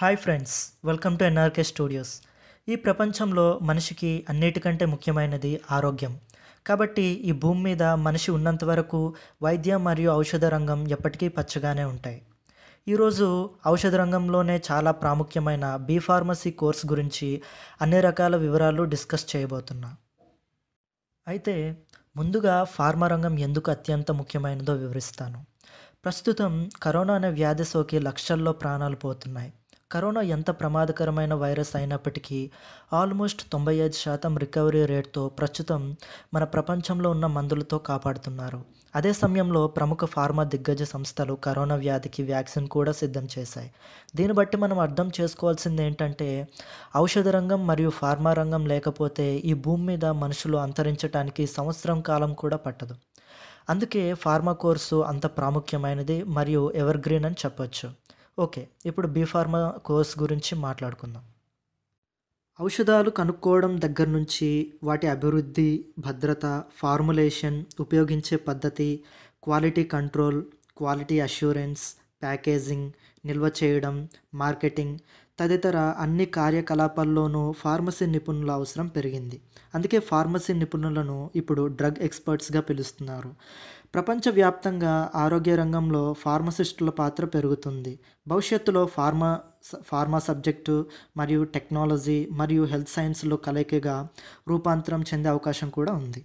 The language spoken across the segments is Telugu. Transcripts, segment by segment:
hi friends welcome to NRK studios ఈ ప్రపంచంలో మనిషికి అన్నిటికంటే ముఖ్యమైనది ఆరోగ్యం కాబట్టి ఈ భూమి మీద మనిషి ఉన్నంత వరకు వైద్య మరియు ఔషధ రంగం ఎప్పటికీ పచ్చగానే ఉంటాయి ఈరోజు ఔషధ రంగంలోనే చాలా ప్రాముఖ్యమైన బీ ఫార్మసీ కోర్స్ గురించి అన్ని రకాల వివరాలు డిస్కస్ చేయబోతున్నా అయితే ముందుగా ఫార్మా రంగం ఎందుకు అత్యంత ముఖ్యమైనదో వివరిస్తాను ప్రస్తుతం కరోనా అనే వ్యాధి సోకి లక్షల్లో ప్రాణాలు పోతున్నాయి కరోనా ఎంత ప్రమాదకరమైన వైరస్ అయినప్పటికీ ఆల్మోస్ట్ తొంభై ఐదు శాతం రికవరీ రేట్తో ప్రస్తుతం మన ప్రపంచంలో ఉన్న మందులతో కాపాడుతున్నారు అదే సమయంలో ప్రముఖ ఫార్మా దిగ్గజ సంస్థలు కరోనా వ్యాధికి వ్యాక్సిన్ కూడా సిద్ధం చేశాయి దీన్ని బట్టి మనం అర్థం చేసుకోవాల్సింది ఏంటంటే ఔషధ రంగం మరియు ఫార్మా రంగం లేకపోతే ఈ భూమి మీద మనుషులు అంతరించడానికి సంవత్సరం కాలం కూడా పట్టదు అందుకే ఫార్మా కోర్సు అంత ప్రాముఖ్యమైనది మరియు ఎవర్గ్రీన్ అని చెప్పొచ్చు ఓకే ఇప్పుడు బీఫార్మా కోర్స్ గురించి మాట్లాడుకుందాం ఔషధాలు కనుక్కోవడం దగ్గర నుంచి వాటి అభివృద్ధి భద్రత ఫార్ములేషన్ ఉపయోగించే పద్ధతి quality control quality assurance packaging నిల్వ చేయడం మార్కెటింగ్ తదితర అన్ని కార్యకలాపాల్లోనూ ఫార్మసీ నిపుణుల అవసరం పెరిగింది అందుకే ఫార్మసీ నిపుణులను ఇప్పుడు డ్రగ్ ఎక్స్పర్ట్స్గా పిలుస్తున్నారు ప్రపంచవ్యాప్తంగా ఆరోగ్య రంగంలో ఫార్మసిస్టుల పాత్ర పెరుగుతుంది భవిష్యత్తులో ఫార్మా ఫార్మా సబ్జెక్టు మరియు టెక్నాలజీ మరియు హెల్త్ సైన్స్లో కలయికగా రూపాంతరం చెందే అవకాశం కూడా ఉంది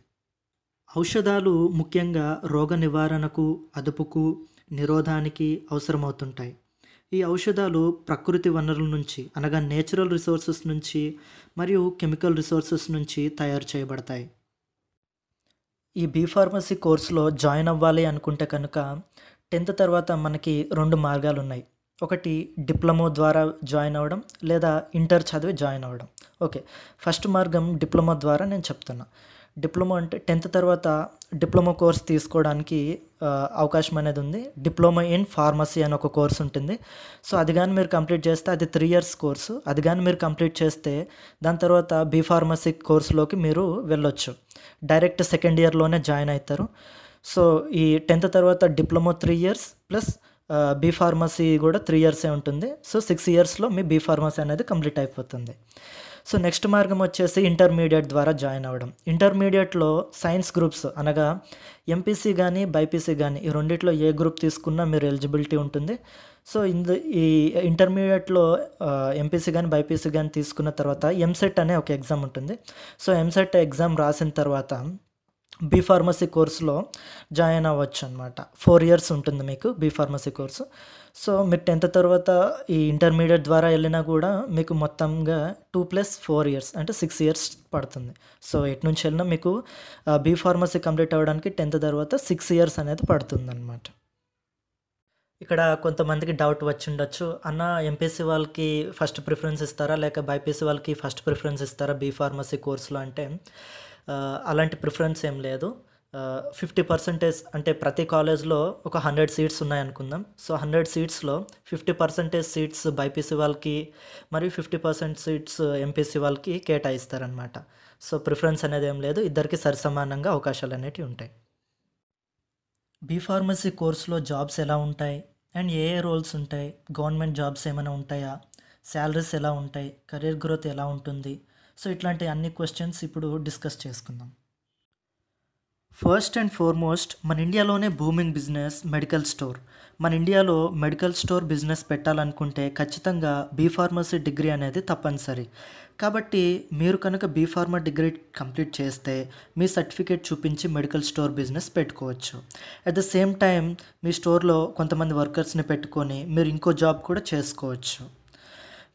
ఔషధాలు ముఖ్యంగా రోగ నివారణకు అదుపుకు నిరోధానికి అవసరమవుతుంటాయి ఈ ఔషధాలు ప్రకృతి వనరుల నుంచి అనగా నేచురల్ రిసోర్సెస్ నుంచి మరియు కెమికల్ రిసోర్సెస్ నుంచి తయారు చేయబడతాయి ఈ బీ ఫార్మసీ కోర్సులో జాయిన్ అవ్వాలి అనుకుంటే కనుక టెన్త్ తర్వాత మనకి రెండు మార్గాలు ఉన్నాయి ఒకటి డిప్లొమో ద్వారా జాయిన్ అవ్వడం లేదా ఇంటర్ చదివి జాయిన్ అవ్వడం ఓకే ఫస్ట్ మార్గం డిప్లొమా ద్వారా నేను చెప్తున్నా డిప్లొమా అంటే టెన్త్ తర్వాత డిప్లొమా కోర్స్ తీసుకోవడానికి అవకాశం అనేది ఉంది డిప్లొమా ఇన్ ఫార్మసీ అని ఒక కోర్స్ ఉంటుంది సో అది కానీ మీరు కంప్లీట్ చేస్తే అది త్రీ ఇయర్స్ కోర్సు అది కానీ మీరు కంప్లీట్ చేస్తే దాని తర్వాత బీ ఫార్మసీ కోర్సులోకి మీరు వెళ్ళొచ్చు డైరెక్ట్ సెకండ్ ఇయర్లోనే జాయిన్ అవుతారు సో ఈ టెన్త్ తర్వాత diploma three years plus B pharmacy కూడా త్రీ ఇయర్సే ఉంటుంది సో సిక్స్ ఇయర్స్లో మీ బీ ఫార్మసీ అనేది కంప్లీట్ అయిపోతుంది సో నెక్స్ట్ మార్గం వచ్చేసి ఇంటర్మీడియట్ ద్వారా జాయిన్ అవ్వడం ఇంటర్మీడియట్లో సైన్స్ గ్రూప్స్ అనగా ఎంపీసీ కానీ బైపీసీ కానీ ఈ రెండిట్లో ఏ గ్రూప్ తీసుకున్నా మీరు ఎలిజిబిలిటీ ఉంటుంది సో ఇందు ఈ ఇంటర్మీడియట్లో ఎంపీసీ కానీ బైపీసీ కానీ తీసుకున్న తర్వాత ఎంసెట్ అనే ఒక ఎగ్జామ్ ఉంటుంది సో ఎంసెట్ ఎగ్జామ్ రాసిన తర్వాత బీ ఫార్మసీ కోర్సులో జాయిన్ అవ్వచ్చు అనమాట ఫోర్ ఇయర్స్ ఉంటుంది మీకు బీ ఫార్మసీ కోర్సు సో మీరు టెన్త్ తర్వాత ఈ ఇంటర్మీడియట్ ద్వారా వెళ్ళినా కూడా మీకు మొత్తంగా టూ ప్లస్ ఫోర్ ఇయర్స్ అంటే సిక్స్ ఇయర్స్ పడుతుంది సో ఎటు నుంచి వెళ్ళినా మీకు బీ ఫార్మసీ కంప్లీట్ అవ్వడానికి టెన్త్ తర్వాత సిక్స్ ఇయర్స్ అనేది పడుతుంది అనమాట ఇక్కడ కొంతమందికి డౌట్ వచ్చి ఉండొచ్చు అన్న ఎంపీసీ వాళ్ళకి ఫస్ట్ ప్రిఫరెన్స్ ఇస్తారా లేక బైపీసీ వాళ్ళకి ఫస్ట్ ప్రిఫరెన్స్ ఇస్తారా బీ ఫార్మసీ కోర్సులో అంటే అలాంటి ప్రిఫరెన్స్ ఏం లేదు ఫిఫ్టీ పర్సెంటేజ్ అంటే ప్రతి కాలేజ్లో ఒక హండ్రెడ్ సీట్స్ ఉన్నాయనుకుందాం సో హండ్రెడ్ సీట్స్లో ఫిఫ్టీ పర్సెంటేజ్ సీట్స్ బైపీసీ వాళ్ళకి మరియు ఫిఫ్టీ పర్సెంట్ సీట్స్ ఎంపీసీ వాళ్ళకి కేటాయిస్తారనమాట సో ప్రిఫరెన్స్ అనేది ఏం లేదు ఇద్దరికి సరిసమానంగా అవకాశాలు అనేవి ఉంటాయి బీ ఫార్మసీ కోర్సులో జాబ్స్ ఎలా ఉంటాయి అండ్ ఏ ఏ రోల్స్ ఉంటాయి గవర్నమెంట్ జాబ్స్ ఏమైనా ఉంటాయా శాలరీస్ ఎలా ఉంటాయి కెరీర్ గ్రోత్ ఎలా ఉంటుంది సో ఇట్లాంటి అన్ని క్వశ్చన్స్ ఇప్పుడు డిస్కస్ చేసుకుందాం ఫస్ట్ అండ్ ఫార్మోస్ట్ మన ఇండియాలోనే బూమింగ్ బిజినెస్ మెడికల్ స్టోర్ మన ఇండియాలో మెడికల్ స్టోర్ బిజినెస్ పెట్టాలనుకుంటే ఖచ్చితంగా బీఫార్మసీ డిగ్రీ అనేది తప్పనిసరి కాబట్టి మీరు కనుక బీఫార్మా డిగ్రీ కంప్లీట్ చేస్తే మీ సర్టిఫికేట్ చూపించి మెడికల్ స్టోర్ బిజినెస్ పెట్టుకోవచ్చు అట్ ద సేమ్ టైం మీ స్టోర్లో కొంతమంది వర్కర్స్ని పెట్టుకొని మీరు ఇంకో జాబ్ కూడా చేసుకోవచ్చు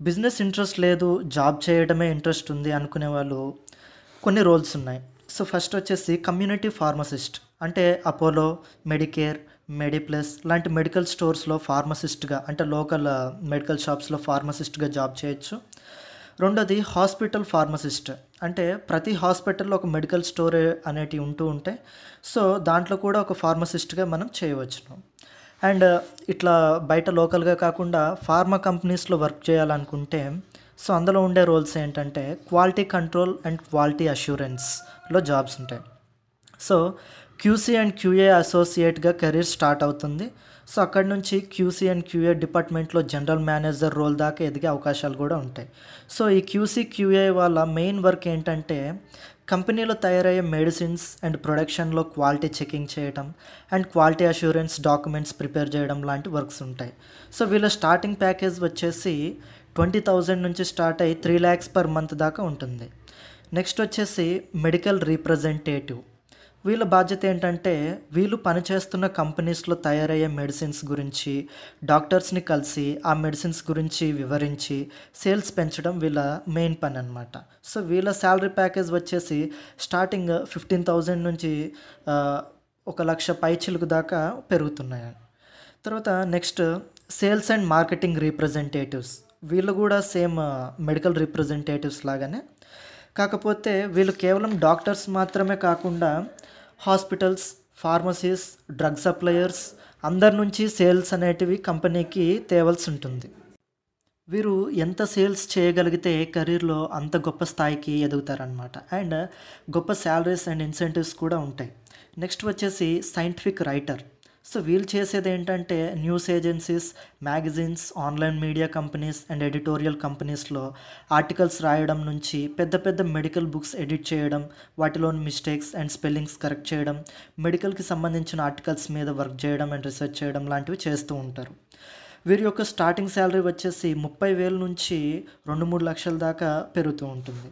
బిజినెస్ ఇంట్రెస్ట్ లేదు జాబ్ చేయడమే ఇంట్రెస్ట్ ఉంది అనుకునే వాళ్ళు కొన్ని రోల్స్ ఉన్నాయి సో ఫస్ట్ వచ్చేసి కమ్యూనిటీ ఫార్మసిస్ట్ అంటే అపోలో మెడికేర్ మెడిప్లస్ లాంటి మెడికల్ స్టోర్స్లో ఫార్మసిస్ట్గా అంటే లోకల్ మెడికల్ షాప్స్లో ఫార్మసిస్ట్గా జాబ్ చేయొచ్చు రెండోది హాస్పిటల్ ఫార్మసిస్ట్ అంటే ప్రతి హాస్పిటల్లో ఒక మెడికల్ స్టోర్ అనేటివి ఉంటూ ఉంటాయి సో దాంట్లో కూడా ఒక ఫార్మసిస్ట్గా మనం చేయవచ్చును అండ్ ఇట్లా బయట లోకల్గా కాకుండా ఫార్మా కంపెనీస్లో వర్క్ చేయాలనుకుంటే సో అందులో ఉండే రోల్స్ ఏంటంటే క్వాలిటీ కంట్రోల్ అండ్ క్వాలిటీ అష్యూరెన్స్లో జాబ్స్ ఉంటాయి సో క్యూసీ అండ్ క్యూఏ అసోసియేట్గా కెరీర్ స్టార్ట్ అవుతుంది సో అక్కడ నుంచి క్యూసీ అండ్ క్యూఏ డిపార్ట్మెంట్లో జనరల్ మేనేజర్ రోల్ దాకా ఎదిగే అవకాశాలు కూడా ఉంటాయి సో ఈ క్యూసీ క్యూఏ వాళ్ళ మెయిన్ వర్క్ ఏంటంటే కంపెనీలో తయారయ్యే మెడిసిన్స్ అండ్ ప్రొడక్షన్లో క్వాలిటీ చెకింగ్ చేయడం and quality assurance documents prepare చేయడం లాంటి వర్క్స్ ఉంటాయి సో వీళ్ళ స్టార్టింగ్ ప్యాకేజ్ వచ్చేసి ట్వంటీ థౌజండ్ నుంచి స్టార్ట్ అయ్యి త్రీ ల్యాక్స్ పర్ మంత్ దాకా ఉంటుంది నెక్స్ట్ వచ్చేసి మెడికల్ రీప్రజెంటేటివ్ వీళ్ళ బాధ్యత ఏంటంటే వీళ్ళు పనిచేస్తున్న కంపెనీస్లో తయారయ్యే మెడిసిన్స్ గురించి డాక్టర్స్ని కలిసి ఆ మెడిసిన్స్ గురించి వివరించి సేల్స్ పెంచడం వీళ్ళ మెయిన్ పని అనమాట సో వీళ్ళ శాలరీ ప్యాకేజ్ వచ్చేసి స్టార్టింగ్ ఫిఫ్టీన్ థౌజండ్ నుంచి ఒక లక్ష పైచిలకు దాకా పెరుగుతున్నాయి తర్వాత next sales and marketing representatives వీళ్ళు కూడా సేమ్ మెడికల్ రిప్రజెంటేటివ్స్ లాగానే కాకపోతే వీళ్ళు కేవలం డాక్టర్స్ మాత్రమే కాకుండా హాస్పిటల్స్ ఫార్మసీస్ డ్రగ్ సప్లయర్స్ అందరి నుంచి సేల్స్ అనేటివి కంపెనీకి తేవలసి ఉంటుంది వీరు ఎంత సేల్స్ చేయగలిగితే కెరీర్లో అంత గొప్ప స్థాయికి ఎదుగుతారనమాట అండ్ గొప్ప శాలరీస్ అండ్ ఇన్సెంటివ్స్ కూడా ఉంటాయి నెక్స్ట్ వచ్చేసి సైంటిఫిక్ రైటర్ సో వీళ్ళు చేసేది ఏంటంటే news agencies magazines online media companies and editorial కంపెనీస్లో ఆర్టికల్స్ రాయడం నుంచి పెద్ద పెద్ద మెడికల్ బుక్స్ ఎడిట్ చేయడం వాటిలోని మిస్టేక్స్ అండ్ స్పెల్లింగ్స్ కరెక్ట్ చేయడం మెడికల్కి సంబంధించిన ఆర్టికల్స్ మీద వర్క్ చేయడం అండ్ రీసెర్చ్ చేయడం లాంటివి చేస్తూ ఉంటారు వీరి యొక్క స్టార్టింగ్ శాలరీ వచ్చేసి ముప్పై వేల నుంచి రెండు మూడు లక్షల దాకా పెరుగుతూ ఉంటుంది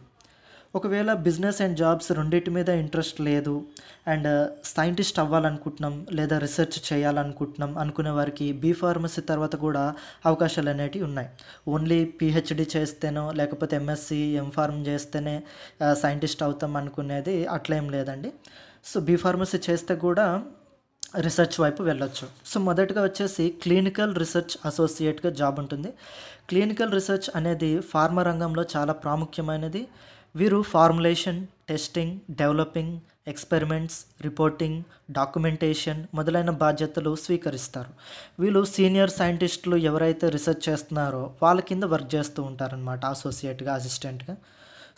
ఒకవేళ బిజినెస్ అండ్ జాబ్స్ రెండింటి మీద ఇంట్రెస్ట్ లేదు అండ్ సైంటిస్ట్ uh, అవ్వాలనుకుంటున్నాం లేదా రీసెర్చ్ చేయాలనుకుంటున్నాం అనుకునే వారికి బీ ఫార్మసీ తర్వాత కూడా అవకాశాలు అనేటివి ఉన్నాయి ఓన్లీ పిహెచ్డి చేస్తేనో లేకపోతే ఎంఎస్సి ఎంఫార్మ్ చేస్తేనే సైంటిస్ట్ uh, అవుతాం అనుకునేది అట్లేం లేదండి సో బీ ఫార్మసీ చేస్తే కూడా రీసెర్చ్ వైపు వెళ్ళొచ్చు సో మొదటగా వచ్చేసి క్లినికల్ రీసెర్చ్ అసోసియేట్గా జాబ్ ఉంటుంది క్లినికల్ రీసెర్చ్ అనేది ఫార్మా రంగంలో చాలా ప్రాముఖ్యమైనది వీరు formulation testing developing experiments reporting documentation మొదలైన బాధ్యతలు స్వీకరిస్తారు వీళ్ళు సీనియర్ సైంటిస్టులు ఎవరైతే రీసెర్చ్ చేస్తున్నారో వాళ్ళ కింద వర్క్ చేస్తూ ఉంటారనమాట అసోసియేట్గా అసిస్టెంట్గా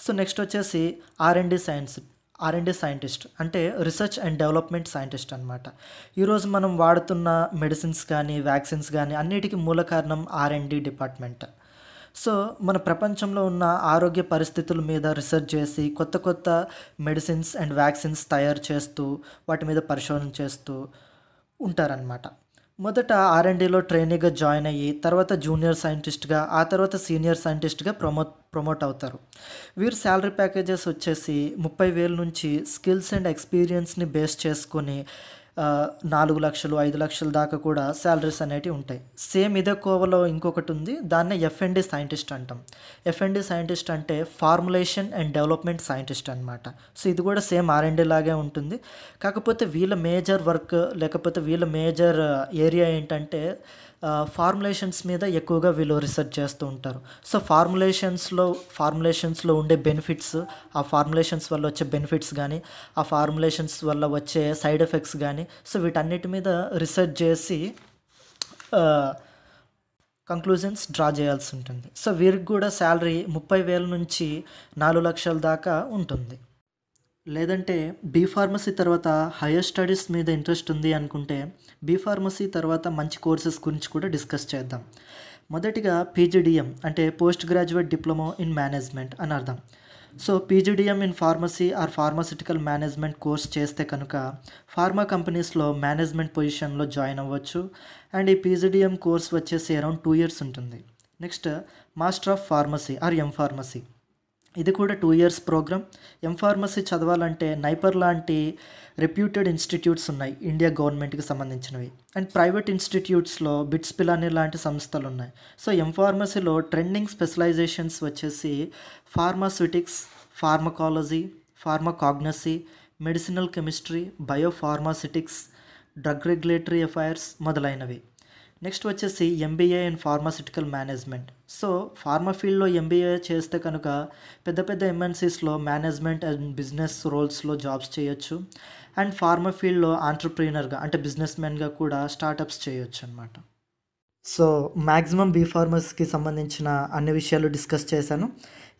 సో నెక్స్ట్ వచ్చేసి ఆర్ఎండి సైన్స్ ఆర్ఎండి సైంటిస్ట్ అంటే రీసెర్చ్ అండ్ డెవలప్మెంట్ సైంటిస్ట్ అనమాట ఈరోజు మనం వాడుతున్న మెడిసిన్స్ కానీ వ్యాక్సిన్స్ కానీ అన్నిటికీ మూల కారణం ఆర్ఎండి డిపార్ట్మెంట్ సో మన ప్రపంచంలో ఉన్న ఆరోగ్య పరిస్థితుల మీద రీసెర్చ్ చేసి కొత్త కొత్త మెడిసిన్స్ అండ్ వ్యాక్సిన్స్ తయారు చేస్తూ వాటి మీద పరిశోధన చేస్తూ ఉంటారనమాట మొదట ఆర్ఎండీలో ట్రైనీగా జాయిన్ అయ్యి తర్వాత జూనియర్ సైంటిస్ట్గా ఆ తర్వాత సీనియర్ సైంటిస్ట్గా ప్రమోట్ ప్రమోట్ అవుతారు వీరు శాలరీ ప్యాకేజెస్ వచ్చేసి ముప్పై వేల నుంచి స్కిల్స్ అండ్ ఎక్స్పీరియన్స్ని బేస్ చేసుకొని నాలుగు లక్షలు ఐదు లక్షల దాకా కూడా శాలరీస్ అనేటివి ఉంటాయి సేమ్ ఇదే కోవలో ఇంకొకటి ఉంది దాన్నే ఎఫ్ఎండి సైంటిస్ట్ అంటాం ఎఫ్ఎండి సైంటిస్ట్ అంటే ఫార్ములేషన్ అండ్ డెవలప్మెంట్ సైంటిస్ట్ అనమాట సో ఇది కూడా సేమ్ ఆర్ఎండి లాగే ఉంటుంది కాకపోతే వీళ్ళ మేజర్ వర్క్ లేకపోతే వీళ్ళ మేజర్ ఏరియా ఏంటంటే ఫార్ములేషన్స్ మీద ఎక్కువగా వీళ్ళు రీసెర్చ్ చేస్తూ ఉంటారు సో ఫార్ములేషన్స్లో ఫార్ములేషన్స్లో ఉండే బెనిఫిట్స్ ఆ ఫార్ములేషన్స్ వల్ల వచ్చే బెనిఫిట్స్ కానీ ఆ ఫార్ములేషన్స్ వల్ల వచ్చే సైడ్ ఎఫెక్ట్స్ కానీ సో వీటన్నిటి మీద రీసెర్చ్ చేసి కంక్లూజన్స్ డ్రా చేయాల్సి ఉంటుంది సో వీరికి కూడా శాలరీ ముప్పై వేల నుంచి నాలుగు లక్షల దాకా ఉంటుంది లేదంటే బీఫార్మసీ తర్వాత హయర్ స్టడీస్ మీద ఇంట్రెస్ట్ ఉంది అనుకుంటే బీ ఫార్మసీ తర్వాత మంచి కోర్సెస్ గురించి కూడా డిస్కస్ చేద్దాం మొదటిగా పీజీడిఎం అంటే post graduate diploma in management అని అర్థం so PGDM in pharmacy or pharmaceutical management course చేస్తే కనుక ఫార్మా కంపెనీస్లో మేనేజ్మెంట్ పొజిషన్లో జాయిన్ అవ్వచ్చు అండ్ ఈ పీజీడిఎం కోర్స్ వచ్చేసి అరౌండ్ టూ ఇయర్స్ ఉంటుంది next master of pharmacy or M pharmacy ఇది కూడా టూ ఇయర్స్ ప్రోగ్రామ్ ఎంఫార్మసీ చదవాలంటే నైపర్ లాంటి రెప్యూటెడ్ ఇన్స్టిట్యూట్స్ ఉన్నాయి ఇండియా గవర్నమెంట్కి సంబంధించినవి అండ్ ప్రైవేట్ ఇన్స్టిట్యూట్స్లో బిట్స్ పిలాని లాంటి సంస్థలు ఉన్నాయి సో ఎంఫార్మసీలో ట్రెండింగ్ స్పెషలైజేషన్స్ వచ్చేసి pharmaceutics pharmacology pharmacognosy medicinal chemistry biopharmaceutics drug regulatory affairs మొదలైనవి నెక్స్ట్ వచ్చేసి MBA in pharmaceutical management so pharma ఫీల్డ్లో ఎంబీఏ చేస్తే కనుక పెద్ద పెద్ద ఎంఎన్సీస్లో మేనేజ్మెంట్ అండ్ బిజినెస్ రోల్స్లో జాబ్స్ చేయొచ్చు అండ్ ఫార్మా ఫీల్డ్లో ఆంటర్ప్రీనర్గా అంటే బిజినెస్ మ్యాన్గా కూడా స్టార్టప్స్ చేయొచ్చు అనమాట సో మ్యాక్సిమం బీ ఫార్మర్స్కి సంబంధించిన అన్ని విషయాలు డిస్కస్ చేశాను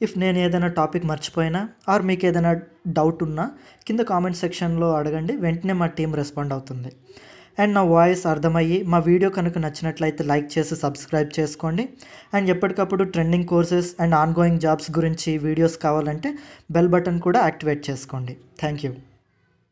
ఇఫ్ నేను ఏదైనా టాపిక్ మర్చిపోయినా ఆర్ మీకు ఏదైనా డౌట్ ఉన్నా కింద కామెంట్ సెక్షన్లో అడగండి వెంటనే మా టీం రెస్పాండ్ అవుతుంది అండ్ నా వాయిస్ అర్థమయ్యి మా వీడియో కనుక నచ్చినట్లయితే లైక్ చేసి సబ్స్క్రైబ్ చేసుకోండి అండ్ ఎప్పటికప్పుడు trending courses and ongoing jobs గురించి వీడియోస్ కావాలంటే బెల్ బటన్ కూడా యాక్టివేట్ చేసుకోండి థ్యాంక్ యూ